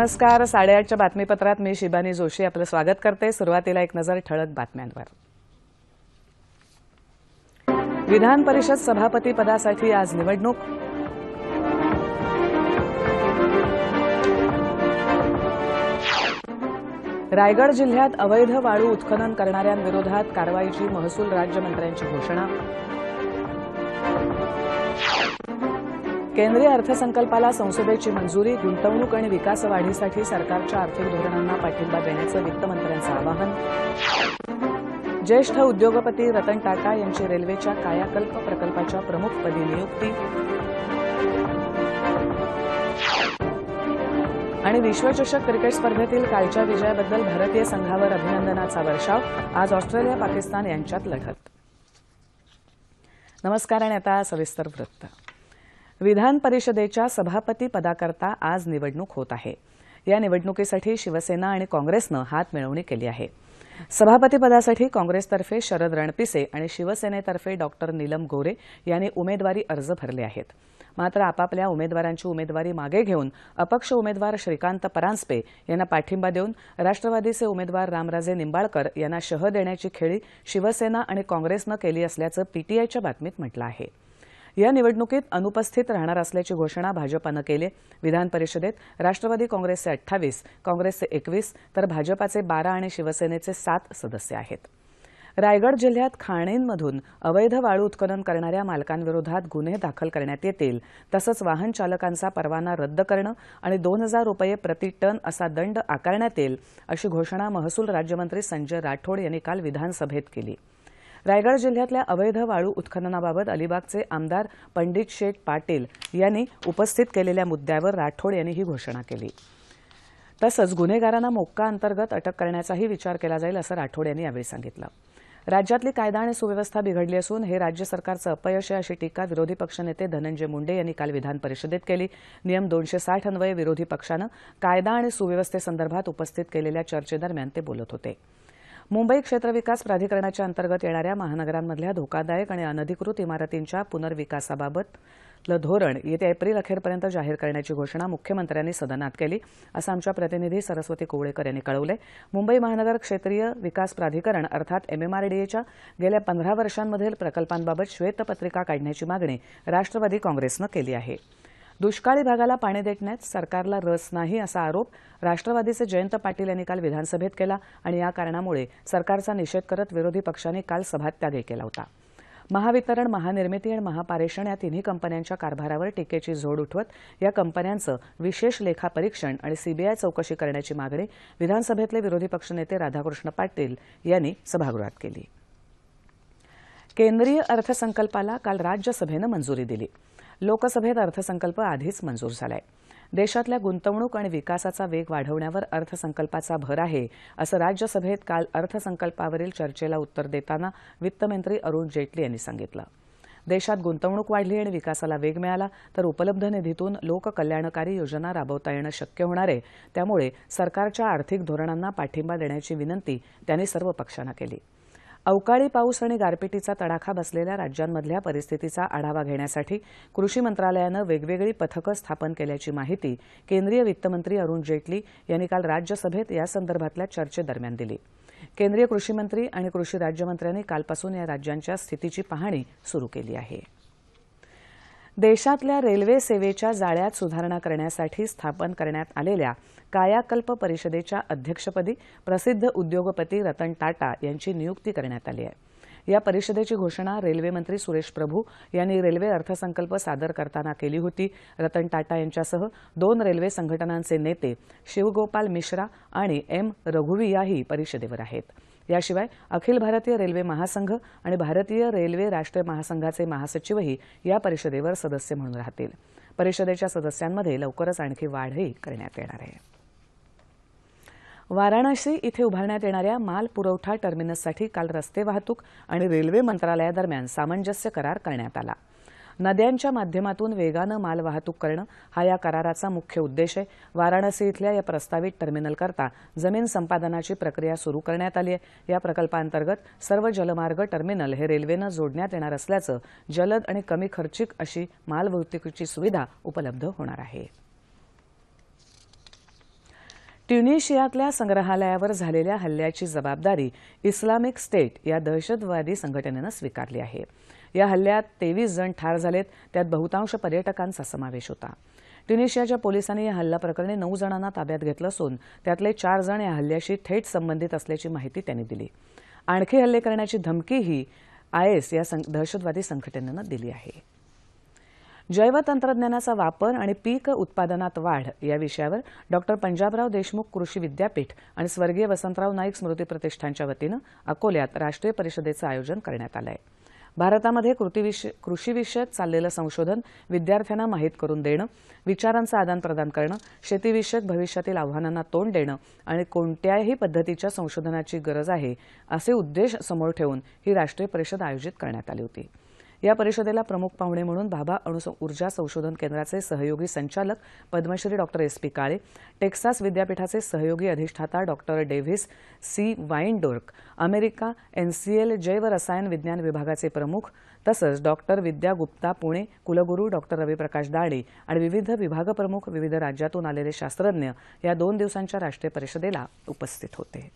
नमस्कार साडेआठच्या बातमीपत्रात मी शिबानी जोशी आपलं स्वागत करते सुरुवातीला एक नजर ठळक बातम्यांवर विधान परिषद सभापती पदासाठी आज निवडणूक रायगड जिल्ह्यात अवैध वाळू उत्खनन करणाऱ्यांविरोधात कारवाईची महसूल राज्यमंत्र्यांची घोषणा केंद्रीय अर्थसंकल्पाला संसदेची मंजुरी गुंतवणूक आणि विकास वाढीसाठी सरकारच्या आर्थिक धोरणांना पाठिंबा देण्याचं वित्तमंत्र्यांचं आवाहन ज्येष्ठ उद्योगपती रतन टाटा यांची रेल्वेच्या कायाकल्प प्रकल्पाच्या पदी नियुक्ती आणि विश्वचषक क्रिकेट स्पर्धेतील कालच्या विजयाबद्दल भारतीय संघावर अभिनंदनाचा वर्षाव आज ऑस्ट्रेलिया पाकिस्तान यांच्यात लढत नमस्कार आणि आता सविस्तर वृत्त विधान परिषदेच्या सभापती पदाकरता आज निवडणूक होत आहे या निवडणुकीसाठी शिवसेना आणि काँग्रेसनं हात मिळवणी केली आहे सभापतीपदासाठी काँग्रेसतर्फे शरद रणपिसे आणि शिवसेनेतर्फे डॉक्टर नीलम गोरे यांनी उमेदवारी अर्ज भरले आहेत मात्र आपापल्या उमेदवारांची उमेदवारी मागे घेऊन अपक्ष उमेदवार श्रीकांत परांजपे यांना पाठिंबा देऊन राष्ट्रवादीचे उमेदवार रामराजे निंबाळकर यांना शह देण्याची खेळी शिवसेना आणि काँग्रेसनं केली असल्याचं पीटीआयच्या बातमीत म्हटलं आहे या निवडणुकीत अनुपस्थित राहणार असल्याची घोषणा भाजपानं केली विधान परिषदेत राष्ट्रवादी काँग्रेसचे अठ्ठावीस काँग्रेसचे एकवीस तर भाजपाचे बारा आणि शिवसेनेचे सात सदस्य आहेत रायगड जिल्ह्यात खाणींमधून अवैध वाळू उत्खनन करणाऱ्या मालकांविरोधात गुन्हे दाखल करण्यात येतील तसंच वाहन चालकांचा परवाना रद्द करणं आणि दोन हजार रुपये प्रति टन असा दंड आकारण्यात येईल अशी घोषणा महसूल राज्यमंत्री संजय राठोड यांनी काल विधानसभेत केली रायगड जिल्ह्यातल्या अवैध वाळू उत्खननाबाबत अलिबागचे आमदार पंडित शेठ पाटील यांनी उपस्थित केलेल्या मुद्द्यावर राठोड यांनी ही घोषणा केली तसंच गुन्हेगारांना मोक्का अंतर्गत अटक करण्याचाही विचार केला जाईल असं राठोड यांनी यावेळी सांगितलं राज्यातली कायदा आणि सुव्यवस्था बिघडली असून हे राज्य सरकारचं अपयश आहे अशी टीका विरोधी पक्षनेते धनंजय मुंडे यांनी काल विधान परिषदेत केली नियम दोनशे साठ अन्वये विरोधी पक्षानं कायदा आणि सुव्यवस्थेसंदर्भात उपस्थित केलेल्या चर्चेदरम्यान ते बोलत होते मुंबई क्षेत्र विकास प्राधिकरणाच्या अंतर्गत येणाऱ्या महानगरांमधल्या धोकादायक आणि अनधिकृत इमारतींच्या पुनर्विकासाबाबत धोरण येत्या एप्रिल अखेरपर्यंत जाहीर करण्याची घोषणा मुख्यमंत्र्यांनी सदनात केली असं आमच्या प्रतिनिधी सरस्वती कुवळेकर यांनी कळवलं मुंबई महानगर क्षेत्रीय विकास प्राधिकरण अर्थात एमएमआरडीएच्या गेल्या पंधरा वर्षांमधील प्रकल्पांबाबत श्वेतपत्रिका काढण्याची मागणी राष्ट्रवादी काँग्रेसनं केली आहे दुष्काळी भागाला पाणी देण्यात सरकारला रस नाही असा आरोप राष्ट्रवादीचे जयंत पाटील यांनी काल विधानसभेत केला आणि या कारणामुळे सरकारचा निषेध करत विरोधी पक्षांनी काल सभात्यागही केला होता महावितरण महानिर्मिती आणि महापारेषण या तिन्ही कंपन्यांच्या कारभारावर टीकेची झोड उठवत या कंपन्यांचं विशेष लेखापरीक्षण आणि सीबीआय चौकशी करण्याची मागणी विधानसभेतले विरोधी पक्षनेते राधाकृष्ण पाटील यांनी सभागृहात केली केंद्रीय अर्थसंकल्पाला काल राज्यसभेनं मंजुरी दिली लोकसभेत अर्थसंकल्प आधीच मंजूर झाला देशातल्या गुंतवणूक आणि विकासाचा वेग वाढवण्यावर अर्थसंकल्पाचा भर आहे असं राज्यसभेत काल अर्थसंकल्पावरील चर्चेला उत्तर देताना वित्तमंत्री अरुण जेटली यांनी सांगितलं देशात गुंतवणूक वाढली आणि विकासाला वेग मिळाला तर उपलब्ध निधीतून लोककल्याणकारी योजना राबवता येणं शक्य होणार आहे त्यामुळे सरकारच्या आर्थिक धोरणांना पाठिंबा देण्याची विनंती त्यांनी सर्व पक्षांना केली अवकाळी पाऊस आणि गारपिटीचा तडाखा बसलेल्या राज्यांमधल्या परिस्थितीचा आढावा घेण्यासाठी कृषी मंत्रालयानं वेगवेगळी पथकं स्थापन केल्याची माहिती केंद्रीय वित्तमंत्री अरुण जेटली यांनी काल राज्यसभेत यासंदर्भातल्या चर्चेदरम्यान दिली केंद्रीय कृषीमंत्री आणि कृषी राज्यमंत्र्यांनी कालपासून या राज्यांच्या स्थितीची पाहणी सुरू केली आहे देशातल्या रेल्वे सेवेच्या जाळ्यात सुधारणा करण्यासाठी स्थापन करण्यात आलेल्या कायाकल्प परिषदेच्या अध्यक्षपदी प्रसिद्ध उद्योगपती रतन टाटा यांची नियुक्ती करण्यात आली आहे या परिषदेची घोषणा रेल्वेमंत्री सुरेश प्रभू यांनी रेल्वे अर्थसंकल्प सादर करताना केली होती रतन टाटा यांच्यासह दोन रेल्वे संघटनांचे नेते शिवगोपाल मिश्रा आणि एम रघुवियाही परिषदेवर आहेत याशिवाय अखिल भारतीय रेल्वे महासंघ आणि भारतीय रेल्वे राष्ट्रीय महासंघाचे महासचिवही या परिषदेवर सदस्य म्हणून राहतील परिषदेच्या सदस्यांमध्ये लवकरच आणखी वाढही करण्यात येणार आहे वाराणसी इथे उभारण्यात येणाऱ्या माल पुरवठा टर्मिनससाठी काल रस्ते वाहतूक आणि रेल्वे मंत्रालयादरम्यान सामंजस्य करार करण्यात आला नद्यांच्या माध्यमातून वेगानं मालवाहतूक करणं हा या कराराचा मुख्य उद्देश आहे वाराणसी इथल्या या प्रस्तावित टर्मिनलकरता जमीन संपादनाची प्रक्रिया सुरू करण्यात आली आहे या प्रकल्पांतर्गत सर्व जलमार्ग टर्मिनल हे रेल्वेनं जोडण्यात येणार असल्याचं जलद आणि कमी खर्चिक अशी मालवाहतुकीची सुविधा उपलब्ध होणार आहे ट्युनिशियातल्या संग्रहालयावर झालेल्या हल्ल्याची जबाबदारी इस्लामिक स्टेट या दहशतवादी संघटनेनं स्वीकारली आहे या हल्ल्यात तेवीस जण ठार झालेत त्यात बहुतांश पर्यटकांचा समावेश होता ट्युनिशियाच्या पोलिसांनी या हल्ला प्रकरणी नऊ जणांना ताब्यात घेतलं असून त्यातले चार जण या हल्ल्याशी थेट संबंधित असल्याची माहिती त्यांनी दिली आणखी हल्ले करण्याची धमकीही आयएस या दहशतवादी संघटनेनं दिली आहे जैव तंत्रज्ञानाचा वापर आणि पीक उत्पादनात वाढ या विषयावर डॉक्टर पंजाबराव देशमुख कृषी विद्यापीठ आणि स्वर्गीय वसंतराव नाईक स्मृती प्रतिष्ठानच्या वतीनं अकोल्यात राष्ट्रीय परिषदेचं आयोजन करण्यात आलं आहे भारतामध्ये कृतीविष कृषीविषयक चाललेलं संशोधन विद्यार्थ्यांना माहीत करून देणं विचारांचं आदानप्रदान करणं शेतीविषयक भविष्यातील आव्हानांना तोंड देणं आणि कोणत्याही पद्धतीच्या संशोधनाची गरज आहे असे उद्देश समोर ठेवून ही राष्ट्रीय परिषद आयोजित करण्यात आली होती या परिषदेला प्रमुख पाहुणे म्हणून भाभा अणु ऊर्जा संशोधन केंद्राचे सहयोगी संचालक Padmashri doctor S P Kale Texas विद्यापीठाचे सहयोगी अधिष्ठाता डॉक्टर डेव्हिस सी वाईनडोर्क अमेरिका एनसीएल जैवरसायन विज्ञान विभागाचे प्रमुख तसंच डॉक्टर विद्या गुप्ता पुणे कुलगुरू डॉक्टर रविप्रकाश दाडे आणि विविध विभागप्रमुख विविध राज्यातून आलेले शास्त्रज्ञ या दोन दिवसांच्या राष्ट्रीय परिषदेला उपस्थित होते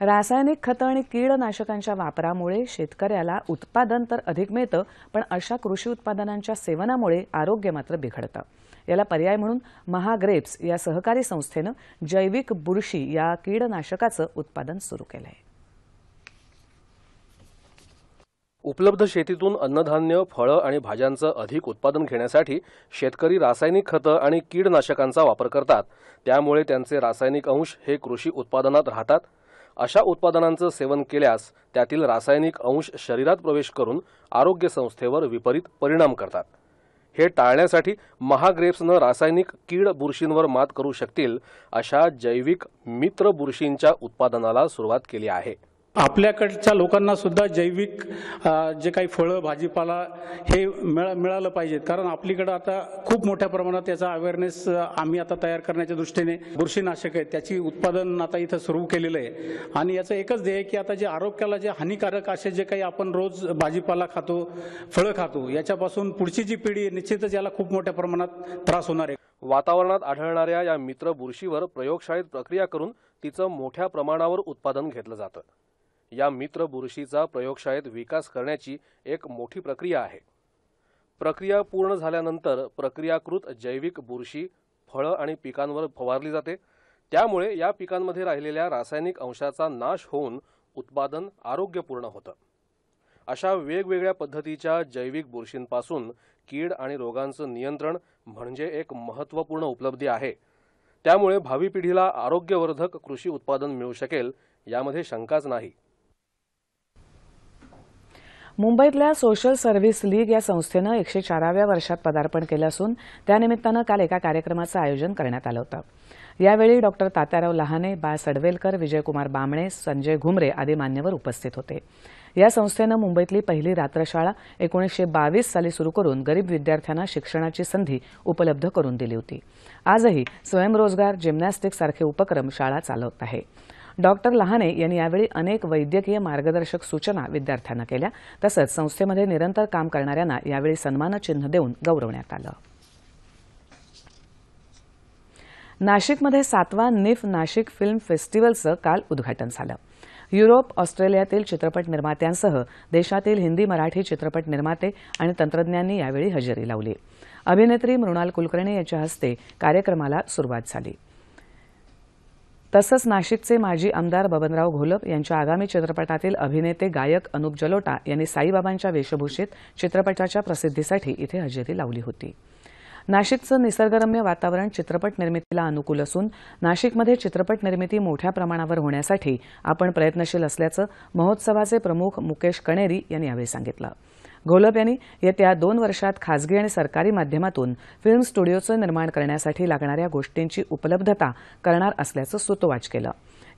रासायनिक खतं आणि कीडनाशकांच्या वापरामुळे शेतकऱ्याला उत्पादन तर अधिक मिळतं पण अशा कृषी उत्पादनांच्या सेवनामुळे आरोग्य मात्र बिघडतं याला पर्याय म्हणून महाग्रेप्स या सहकारी संस्थेनं जैविक बुरशी या कीडनाशकाचं उत्पादन सुरू केलं आहे उपलब्ध शेतीतून अन्नधान्य फळं आणि भाज्यांचं अधिक उत्पादन घेण्यासाठी शेतकरी रासायनिक खतं आणि कीडनाशकांचा वापर करतात त्यामुळे त्यांचे रासायनिक अंश हे कृषी उत्पादनात राहतात अशा उत्पादनांचं सेवन केल्यास त्यातील रासायनिक अंश शरीरात प्रवेश करून आरोग्य संस्थेवर विपरीत परिणाम करतात हे टाळण्यासाठी महाग्रेप्सनं रासायनिक कीड बुरशींवर मात करू शकतील अशा जैविक मित्र बुरशींच्या उत्पादनाला सुरुवात केली आहे आपल्याकडच्या लोकांना सुद्धा जैविक जे काही फळं भाजीपाला हे मिळा मिळालं पाहिजेत कारण आपलीकडं आता खूप मोठ्या प्रमाणात याचा अवेअरनेस आम्ही आता तयार करण्याच्या दृष्टीने बुरशीनाशक आहे त्याची उत्पादन आता इथं सुरू केलेलं आहे आणि याचं एकच ध्येय की आता जे आरोग्याला जे हानिकारक असे जे काही आपण रोज भाजीपाला खातो फळं खातो याच्यापासून पुढची जी पिढी आहे निश्चितच याला खूप मोठ्या प्रमाणात त्रास होणार आहे वातावरणात आढळणाऱ्या या मित्र बुरशीवर प्रयोगशाळेत प्रक्रिया करून तिचं मोठ्या प्रमाणावर उत्पादन घेतलं जातं या मित्र बुरशीचा प्रयोगशाळेत विकास करण्याची एक मोठी प्रक्रिया आहे प्रक्रिया पूर्ण झाल्यानंतर प्रक्रियाकृत जैविक बुरशी फळं आणि पिकांवर फवारली जाते त्यामुळे या पिकांमध्ये राहिलेल्या रासायनिक अंशाचा नाश होऊन उत्पादन आरोग्यपूर्ण होतं अशा वेगवेगळ्या पद्धतीच्या जैविक बुरशींपासून कीड आणि रोगांचं नियंत्रण म्हणजे एक महत्त्वपूर्ण उपलब्धी आहे त्यामुळे भावी पिढीला आरोग्यवर्धक कृषी उत्पादन मिळू शकेल यामध्ये शंकाच नाही मुंबईतल्या सोशल सर्व्हिस लीग या संस्थेनं एकशे चाराव्या वर्षात पदार्पण केलं असून त्यानिमित्तानं काल एका कार्यक्रमाचं आयोजन करण्यात आलं होतं यावेळी डॉक्टर तात्याराव लहाने बा सडवेलकर विजयकुमार बांबणे संजय घुमरे आदी मान्यवर उपस्थित होते या संस्थेनं मुंबईतली पहिली रात्रशाळा एकोणीसशे बावीस साली सुरू करून गरीब विद्यार्थ्यांना शिक्षणाची संधी उपलब्ध करून दिली होती आजही स्वयंरोजगार जिम्नॅस्टिक्स सारखे उपक्रम शाळा चालवत आहे डॉक्टर लहाने यांनी यावेळी अनेक वैद्यकीय मार्गदर्शक सूचना विद्यार्थ्यांना केल्या तसंच संस्थेमध्ये निरंतर काम करणाऱ्यांना यावेळी सन्मानचिन्ह देऊन गौरवण्यात आलं नाशिकमध्ये सातवा निफ नाशिक फिल्म फेस्टिवलचं काल उद्घाटन झालं युरोप ऑस्ट्रेलियातील चित्रपट निर्मात्यांसह देशातील हिंदी मराठी चित्रपट निर्माते आणि तंत्रज्ञांनी यावेळी हजेरी लावली अभिनेत्री मृणाल कुलकर्णी यांच्या हस्ते कार्यक्रमाला सुरुवात झाली तसंच नाशिकचे माजी आमदार बबनराव घोलप यांच्या आगामी चित्रपटातील अभिनेते गायक अनुप जलोटा यांनी साईबाबांच्या वेशभूषेत चित्रपटाच्या प्रसिद्धीसाठी इथे हजेरी लावली होती नाशिकचं निसर्गरम्य वातावरण चित्रपट निर्मितीला अनुकूल असून नाशिकमध्ये चित्रपट निर्मिती मोठ्या प्रमाणावर होण्यासाठी आपण प्रयत्नशील असल्याचं महोत्सवाचे प्रमुख मुकेश कणेरी यांनी यावेळी सांगितलं घोलप यांनी येत्या दोन वर्षात खासगी आणि सरकारी माध्यमातून फिल्म स्टुडिओचं निर्माण करण्यासाठी लागणाऱ्या गोष्टींची उपलब्धता करणार असल्याचं सुतोवाच केलं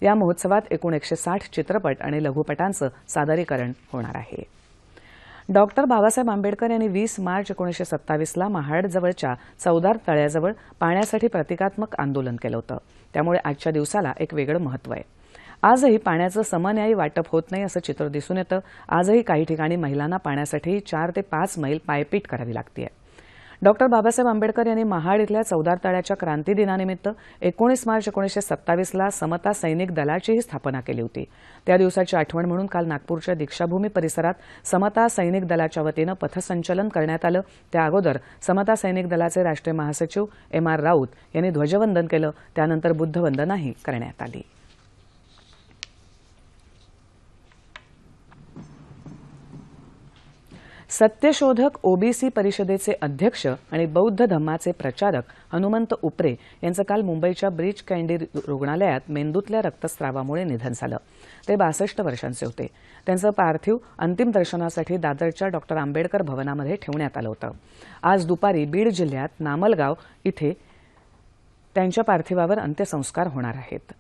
या महोत्सवात एकूण एकशे साठ चित्रपट आणि लघुपटांचं सादरीकरण होणार आहे डॉक्टर बाबासाहेब आंबेडकर यांनी वीस मार्च एकोणीशे सत्तावीसला महाडजवळच्या चौदार तळ्याजवळ पाण्यासाठी प्रतिकात्मक आंदोलन केलं होतं त्यामुळे आजच्या दिवसाला एक वेगळं महत्त्व आहे आजही पाण्याचं समन्यायी वाटप होत नाही असं चित्र दिसून येतं आजही काही ठिकाणी महिलांना पाण्यासाठी चार ते पाच मैल पायपीट करावी लागते डॉक्टर बाबासाहेब आंबेडकर यांनी महाड इथल्या चौदार तळ्याच्या क्रांती दिनानिमित्त एकोणीस मार्च एकोणीसशे सत्तावीसला समता सैनिक दलाचीही स्थापना केली होती त्या दिवसाची आठवण म्हणून काल नागपूरच्या दीक्षाभूमी परिसरात समता सैनिक दलाच्या वतीनं पथसंचलन करण्यात आलं त्या अगोदर समता सैनिक दलाचे राष्ट्रीय महासचिव एम आर राऊत यांनी ध्वजवंदन केलं त्यानंतर बुद्धवंदनाही करण्यात आली सत्यशोधक ओबीसी परिषदेचे अध्यक्ष आणि बौद्ध धम्माचे प्रचारक हनुमंत उपरे यांचं काल मुंबईच्या ब्रीच कँडी रुग्णालयात मेंदूतल्या रक्तस्रावामुळे निधन झालं ते बासष्ट वर्षांचे होते त्यांचं पार्थिव अंतिम दर्शनासाठी दादरच्या डॉक्टर आंबेडकर भवनामध्ये ठेवण्यात आलं होतं आज दुपारी बीड जिल्ह्यात नामलगाव इथे त्यांच्या पार्थिवावर अंत्यसंस्कार होणार आहेत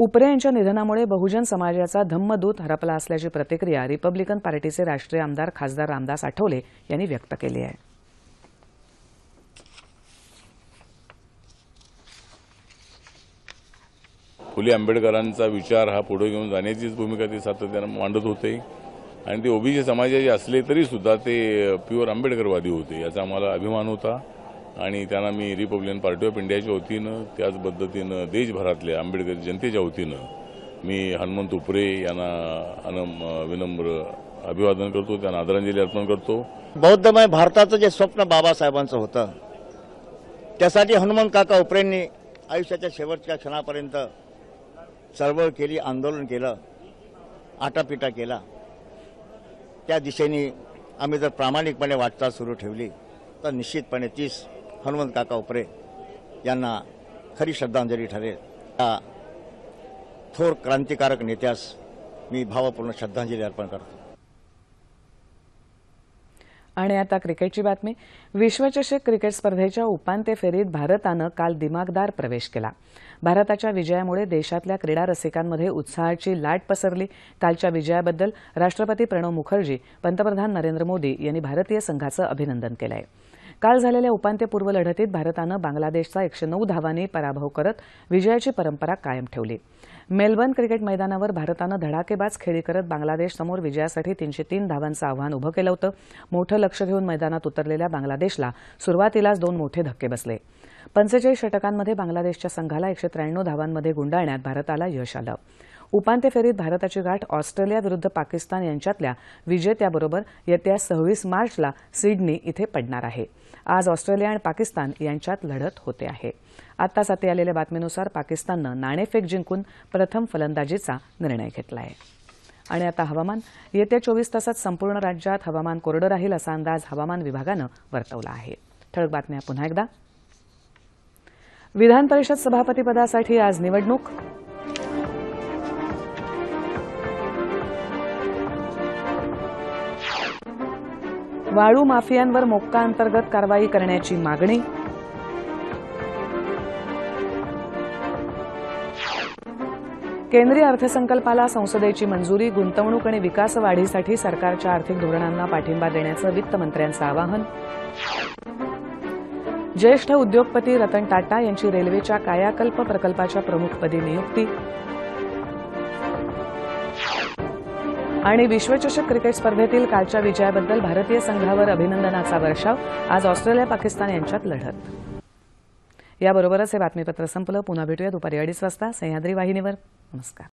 उपरे यांच्या निधनामुळे बहुजन समाजाचा धम्मदूत हरपला असल्याची प्रतिक्रिया रिपब्लिकन पार्टीचे राष्ट्रीय आमदार खासदार रामदास आठवले यांनी व्यक्त केली आहे फुले आंबेडकरांचा विचार हा पुढे घेऊन जाण्याचीच भूमिका ते सातत्यानं मांडत होते आणि ते ओबीसी समाजाचे असले तरी सुद्धा ते प्युअर आंबेडकरवादी होते याचा आम्हाला अभिमान होता आणि त्यांना मी रिपब्लिकन पार्टी ऑफ इंडियाच्या वतीनं त्याच पद्धतीनं देशभरातल्या आंबेडकर जनतेच्या वतीनं मी हनुमंत उपरे यांना अनम विनम्र अभिवादन करतो त्यांना आदरांजली अर्पण करतो बौद्धमय भारताचं जे स्वप्न बाबासाहेबांचं होतं त्यासाठी हनुमंत काका उपरेंनी आयुष्याच्या शेवटच्या क्षणापर्यंत चळवळ केली आंदोलन केलं आटापिटा केला त्या दिशेने आम्ही जर प्रामाणिकपणे वाटचाल सुरू ठेवली तर निश्चितपणे तीस हनुमंत काका उपरे यांना खरी श्रद्धांजली ठरेल या थोर क्रांतिकारक नेत्यास मी भावपूर्ण श्रद्धांजली अर्पण करतो आणि आता क्रिकेटची बातमी विश्वचषक क्रिकेट स्पर्धेच्या उपांत्य फेरीत भारतानं काल दिमागदार प्रवेश केला भारताच्या विजयामुळे देशातल्या क्रीडा रसिकांमध्ये उत्साहाची लाट पसरली कालच्या विजयाबद्दल राष्ट्रपती प्रणव मुखर्जी पंतप्रधान नरेंद्र मोदी यांनी भारतीय संघाचं अभिनंदन केलं काल झालेल्या उपांत्यपूर्व लढतीत भारतानं बांगलादेशचा एकशे नऊ धावांनी पराभव करत विजयाची परंपरा कायम ठेवली मेलबर्न क्रिकेट मैदानावर भारतानं धडाकेबाज खेळी करत बांगलादेशसमोर विजयासाठी तीनशे तीन धावांचं आव्हान उभं केलं होतं मोठं लक्ष घेऊन मैदानात उतरलेल्या बांगलादेशला सुरुवातीलाच दोन मोठे धक्के बसले पंचेचाळीस षटकांमध्ये बांगलादेशच्या संघाला एकशे त्र्याण्णव धावांमध्ये गुंडाळण्यात भारताला यश आलं उपांत्य फेरीत भारताची गाठ ऑस्ट्रेलियाविरुद्ध पाकिस्तान यांच्यातल्या विजेत्याबरोबर येत्या सव्वीस मार्चला सिडनी इथे पडणार आहे आज ऑस्ट्रेलिया आणि पाकिस्तान यांच्यात लढत होते आहे आता साते आलेल्या बातमीनुसार पाकिस्ताननं नाणेफेक जिंकून प्रथम फलंदाजीचा निर्णय घेतला आहे आणि आता हवामान येत्या चोवीस तासात संपूर्ण राज्यात हवामान कोरडं राहील असा अंदाज हवामान विभागानं वर्तवला आहे ठळक बातम्या पुन्हा एकदा विधान परिषद सभापतीपदासाठी आज निवडणूक वाळू माफियांवर मोक्का अंतर्गत कारवाई करण्याची मागणी केंद्रीय अर्थसंकल्पाला संसदेची मंजुरी गुंतवणूक आणि विकास वाढीसाठी सरकारच्या आर्थिक धोरणांना पाठिंबा देण्याचं वित्तमंत्र्यांचं आवाहन ज्येष्ठ उद्योगपती रतन टाटा यांची रेल्वेच्या कायाकल्प प्रकल्पाच्या प्रमुखपदी नियुक्ती आणि विश्वचषक क्रिकेट स्पर्धेतील कालच्या विजयाबद्दल भारतीय संघावर अभिनंदनाचा वर्षाव आज ऑस्ट्रेलिया पाकिस्तान यांच्यात लढत याबरोबरच हे बातमीपत्र संपलं पुन्हा भेटूया दुपारी अडीच वाजता सह्याद्री वाहिनीवर नमस्कार